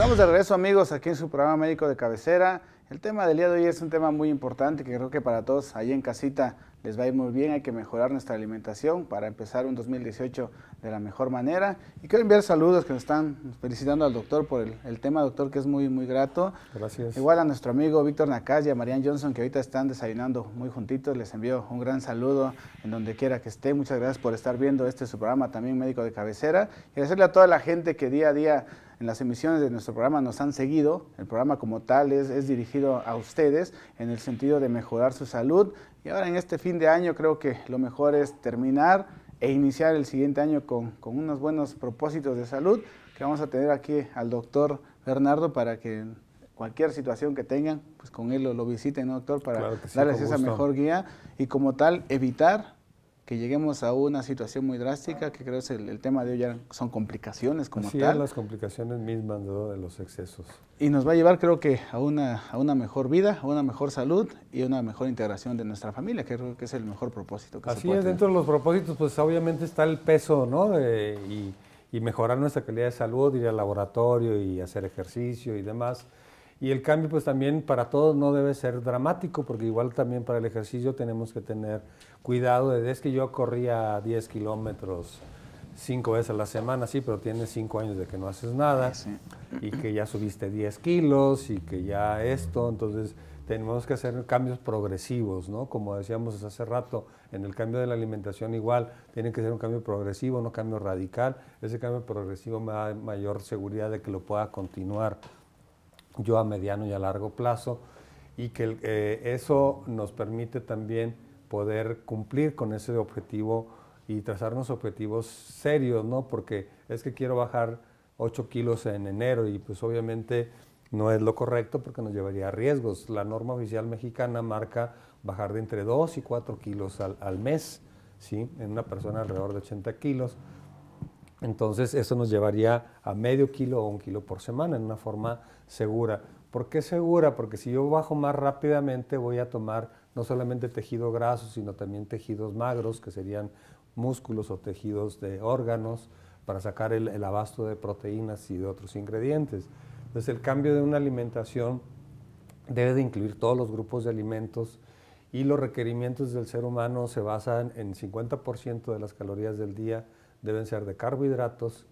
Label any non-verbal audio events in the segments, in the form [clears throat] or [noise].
Estamos de regreso amigos aquí en su programa médico de cabecera. El tema del día de hoy es un tema muy importante que creo que para todos ahí en casita les va a ir muy bien. Hay que mejorar nuestra alimentación para empezar un 2018 de la mejor manera. Y quiero enviar saludos que nos están felicitando al doctor por el, tema, doctor, que es muy, muy grato. Gracias. Igual a nuestro amigo Víctor Nakaz y a Marian Johnson que ahorita están desayunando muy juntitos. Les envío un gran saludo en donde quiera que esté. Muchas gracias por estar viendo este su programa también médico de cabecera. Y agradecerle a toda la gente que día a día en las emisiones de nuestro programa nos han seguido. El programa como tal es, dirigido a ustedes en el sentido de mejorar su salud. Y ahora en este fin de año creo que lo mejor es terminar e iniciar el siguiente año con, unos buenos propósitos de salud que vamos a tener aquí al doctor Bernardo para que cualquier situación que tengan, pues con él lo, lo visiten, doctor? Para darles esa mejor guía y como tal evitar que lleguemos a una situación muy drástica, que creo que el, tema de hoy ya son complicaciones como tal. Sí, las complicaciones mismas de los excesos. Y nos va a llevar creo que a una, a una mejor vida, a una mejor salud y a una mejor integración de nuestra familia, que creo que es el mejor propósito. Que Así es, dentro de los propósitos pues obviamente está el peso, ¿no? y, y mejorar nuestra calidad de salud, ir al laboratorio y hacer ejercicio y demás. Y el cambio pues también para todos no debe ser dramático, porque igual también para el ejercicio tenemos que tener cuidado de, es que yo corría 10 kilómetros cinco veces a la semana, sí, pero tienes cinco años de que no haces nada y que ya subiste 10 kilos y que ya esto, entonces tenemos que hacer cambios progresivos, ¿no? Como decíamos hace rato, en el cambio de la alimentación igual, tiene que ser un cambio progresivo, no cambio radical. Ese cambio progresivo me da mayor seguridad de que lo pueda continuar yo a mediano y a largo plazo, y que eh, eso nos permite también poder cumplir con ese objetivo y trazarnos objetivos serios, ¿no? Porque es que quiero bajar 8 kilos en enero y pues obviamente no es lo correcto porque nos llevaría a riesgos. La norma oficial mexicana marca bajar de entre 2 y 4 kilos al, mes, ¿sí? En una persona alrededor de 80 kilos. Entonces, eso nos llevaría a medio kilo o un kilo por semana en una forma segura. ¿Por qué segura? Porque si yo bajo más rápidamente, voy a tomar no solamente tejido graso, sino también tejidos magros, que serían músculos o tejidos de órganos, para sacar el, abasto de proteínas y de otros ingredientes. Entonces, el cambio de una alimentación debe de incluir todos los grupos de alimentos y los requerimientos del ser humano se basan en 50% de las calorías del día, deben ser de carbohidratos,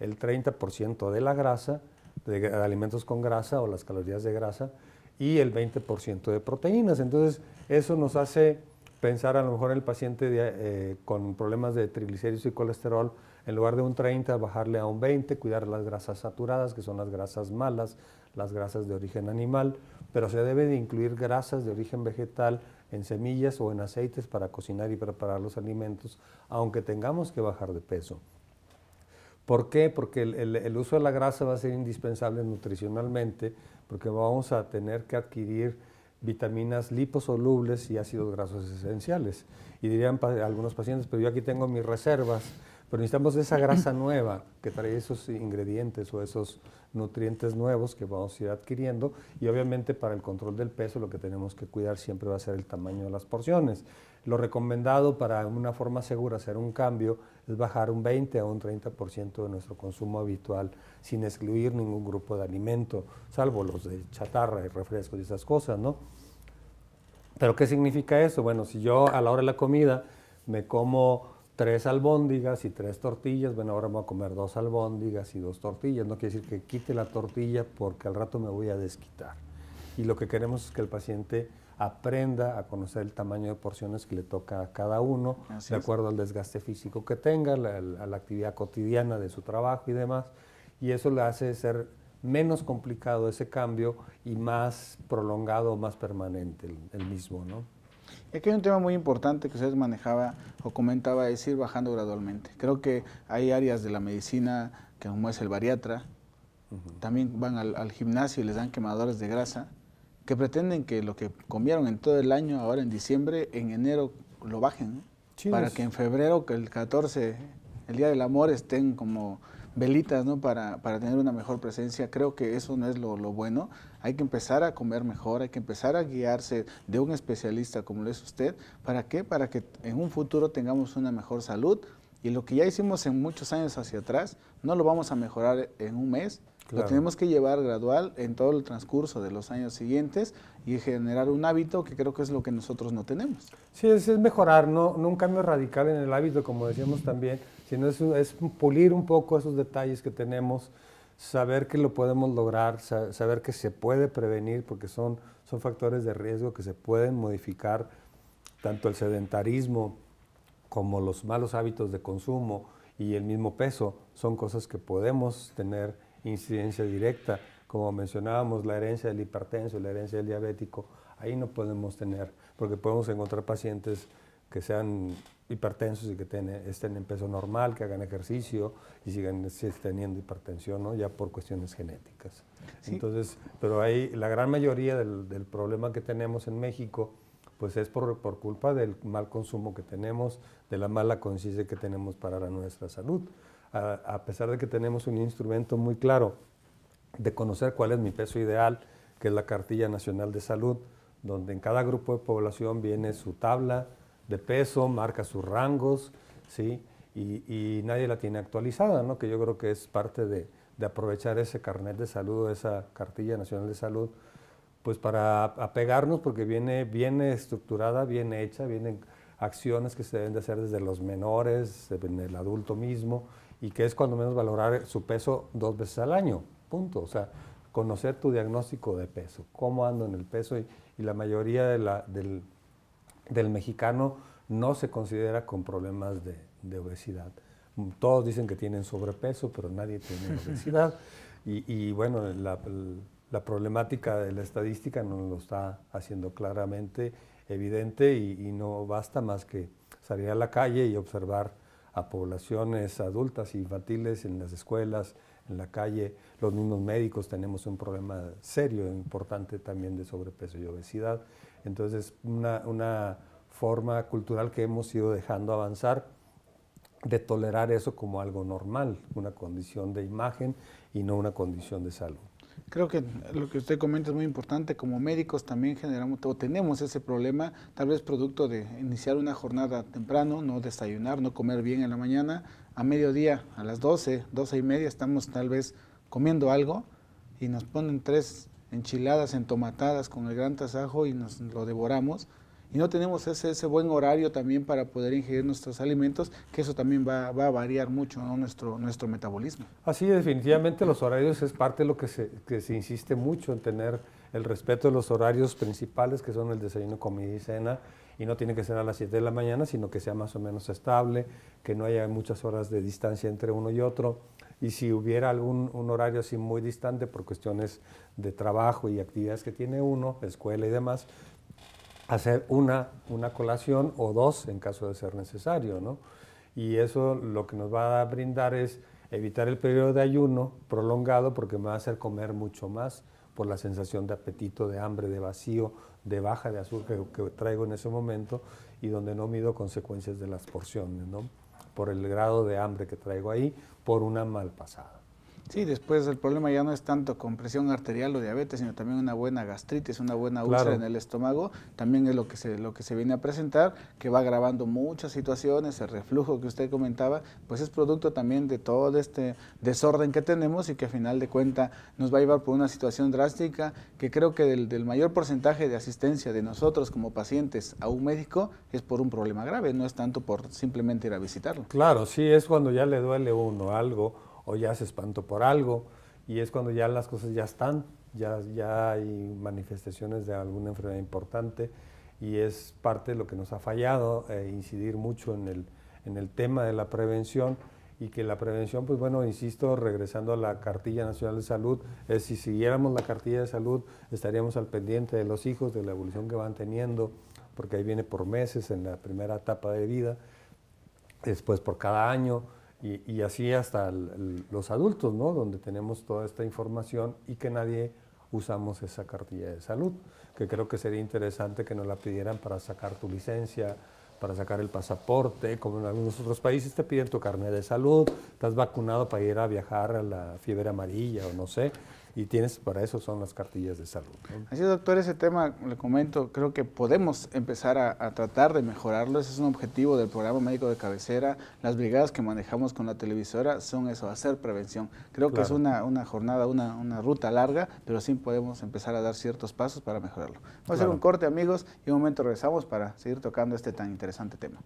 el 30% de la grasa, de alimentos con grasa o las calorías de grasa, y el 20% de proteínas. Entonces, eso nos hace pensar a lo mejor el paciente eh, con problemas de triglicéridos y colesterol, en lugar de un 30, bajarle a un 20, cuidar las grasas saturadas, que son las grasas malas, las grasas de origen animal, pero se debe de incluir grasas de origen vegetal, en semillas o en aceites para cocinar y preparar los alimentos, aunque tengamos que bajar de peso. ¿Por qué? Porque el, uso de la grasa va a ser indispensable nutricionalmente, porque vamos a tener que adquirir vitaminas liposolubles y ácidos grasos esenciales. Y dirían algunos pacientes, pero yo aquí tengo mis reservas pero necesitamos esa [clears throat] grasa nueva que trae esos ingredientes o esos nutrientes nuevos que vamos a ir adquiriendo. Y obviamente para el control del peso lo que tenemos que cuidar siempre va a ser el tamaño de las porciones. Lo recomendado para una forma segura hacer un cambio es bajar un 20 a un 30% de nuestro consumo habitual sin excluir ningún grupo de alimento, salvo los de chatarra y refrescos y esas cosas, ¿no? Pero ¿qué significa eso? Bueno, si yo a la hora de la comida me como tres albóndigas y tres tortillas, bueno, ahora vamos a comer dos albóndigas y dos tortillas, no quiere decir que quite la tortilla porque al rato me voy a desquitar. Y lo que queremos es que el paciente aprenda a conocer el tamaño de porciones que le toca a cada uno, de acuerdo al desgaste físico que tenga, a la actividad cotidiana de su trabajo y demás. Y eso le hace ser menos complicado ese cambio y más prolongado, más permanente el mismo, ¿no? Y aquí hay un tema muy importante que ustedes manejaba o comentaba, es ir bajando gradualmente. Creo que hay áreas de la medicina, que como es el bariatra, también van al, gimnasio y les dan quemadores de grasa, que pretenden que lo que comieron en todo el año, ahora en diciembre, en enero lo bajen, para que en febrero, que el 14, el Día del Amor, estén como velitas, ¿no? Para, tener una mejor presencia. Creo que eso no es lo, bueno. Hay que empezar a comer mejor, hay que empezar a guiarse de un especialista como lo es usted. ¿Para qué? Para que en un futuro tengamos una mejor salud. Y lo que ya hicimos en muchos años hacia atrás, no lo vamos a mejorar en un mes. Lo tenemos que llevar gradual en todo el transcurso de los años siguientes y generar un hábito que creo que es lo que nosotros no tenemos. Sí, es, mejorar, no, no un cambio radical en el hábito, como decíamos también sino es, pulir un poco esos detalles que tenemos, saber que lo podemos lograr, saber que se puede prevenir, porque son, son factores de riesgo que se pueden modificar, tanto el sedentarismo como los malos hábitos de consumo y el mismo peso, son cosas que podemos tener incidencia directa. Como mencionábamos, la herencia del hipertenso, la herencia del diabético, ahí no podemos tener, porque podemos encontrar pacientes que sean hipertensos y que estén en peso normal, que hagan ejercicio y sigan teniendo hipertensión, ¿no? ya por cuestiones genéticas. Entonces, pero ahí la gran mayoría del, problema que tenemos en México, pues es por, por culpa del mal consumo que tenemos, de la mala conciencia que tenemos para nuestra salud. a pesar de que tenemos un instrumento muy claro de conocer cuál es mi peso ideal, que es la Cartilla Nacional de Salud, donde en cada grupo de población viene su tabla, de peso, marca sus rangos, ¿sí? Y, nadie la tiene actualizada, ¿no? Que yo creo que es parte de, aprovechar ese carnet de salud, esa cartilla nacional de salud, pues para apegarnos, porque viene, bien estructurada, bien hecha, vienen acciones que se deben de hacer desde los menores, en el adulto mismo, y que es cuando menos valorar su peso dos veces al año, punto. O sea, conocer tu diagnóstico de peso, cómo ando en el peso, y, y la mayoría de la, del, del mexicano no se considera con problemas de, obesidad. Todos dicen que tienen sobrepeso, pero nadie tiene [laughs] obesidad. Y, bueno, la, problemática de la estadística nos lo está haciendo claramente evidente y, y no basta más que salir a la calle y observar a poblaciones adultas e infantiles en las escuelas, en la calle. Los mismos médicos tenemos un problema serio, e importante también de sobrepeso y obesidad. Entonces, una, una forma cultural que hemos ido dejando avanzar de tolerar eso como algo normal, una condición de imagen y no una condición de salud. Creo que lo que usted comenta es muy importante. Como médicos también generamos o tenemos ese problema, tal vez producto de iniciar una jornada temprano, no desayunar, no comer bien en la mañana. A mediodía, a las 12, 12 y media, estamos tal vez comiendo algo y nos ponen tres enchiladas entomatadas con el gran tasajo y nos lo devoramos y no tenemos ese, ese buen horario también para poder ingerir nuestros alimentos, que eso también va, va a variar mucho nuestro, nuestro metabolismo. Así, definitivamente los horarios es parte de lo que se, que se insiste mucho en tener el respeto de los horarios principales, que son el desayuno, comida y cena, y no tiene que ser a las 7 de la mañana, sino que sea más o menos estable, que no haya muchas horas de distancia entre uno y otro. Y si hubiera algún un horario así muy distante por cuestiones de trabajo y actividades que tiene uno, escuela y demás, hacer una, una colación o dos en caso de ser necesario, ¿no? Y eso lo que nos va a brindar es evitar el periodo de ayuno prolongado porque me va a hacer comer mucho más por la sensación de apetito, de hambre, de vacío, de baja de azúcar que, traigo en ese momento y donde no mido consecuencias de las porciones, ¿no? Por el grado de hambre que traigo ahí, por una mal pasada. Sí, después el problema ya no es tanto con presión arterial o diabetes, sino también una buena gastritis, una buena úlcera en el estómago, también es lo que, se, lo que se viene a presentar, que va agravando muchas situaciones, el reflujo que usted comentaba, pues es producto también de todo este desorden que tenemos y que a final de cuentas nos va a llevar por una situación drástica, que creo que del, del mayor porcentaje de asistencia de nosotros como pacientes a un médico es por un problema grave, no es tanto por simplemente ir a visitarlo. Claro, sí, es cuando ya le duele uno algo o ya se espantó por algo y es cuando ya las cosas ya están, ya, ya hay manifestaciones de alguna enfermedad importante y es parte de lo que nos ha fallado, eh, incidir mucho en el, en el tema de la prevención y que la prevención, pues bueno, insisto, regresando a la cartilla nacional de salud, es si siguiéramos la cartilla de salud estaríamos al pendiente de los hijos, de la evolución que van teniendo, porque ahí viene por meses en la primera etapa de vida, después por cada año, y, así hasta los adultos, ¿no? Donde tenemos toda esta información y que nadie usamos esa cartilla de salud, que creo que sería interesante que nos la pidieran para sacar tu licencia, para sacar el pasaporte, como en algunos otros países te piden tu carnet de salud, estás vacunado para ir a viajar a la fiebre amarilla o no sé, y tienes, para eso son las cartillas de salud. Así es, doctor, ese tema, le comento, creo que podemos empezar a, tratar de mejorarlo, ese es un objetivo del programa médico de cabecera, las brigadas que manejamos con la televisora son eso, hacer prevención. Creo que es una, jornada, una, ruta larga, pero sí podemos empezar a dar ciertos pasos para mejorarlo. Vamos a hacer un corte, amigos, y un momento regresamos para seguir tocando este tan interesante tema.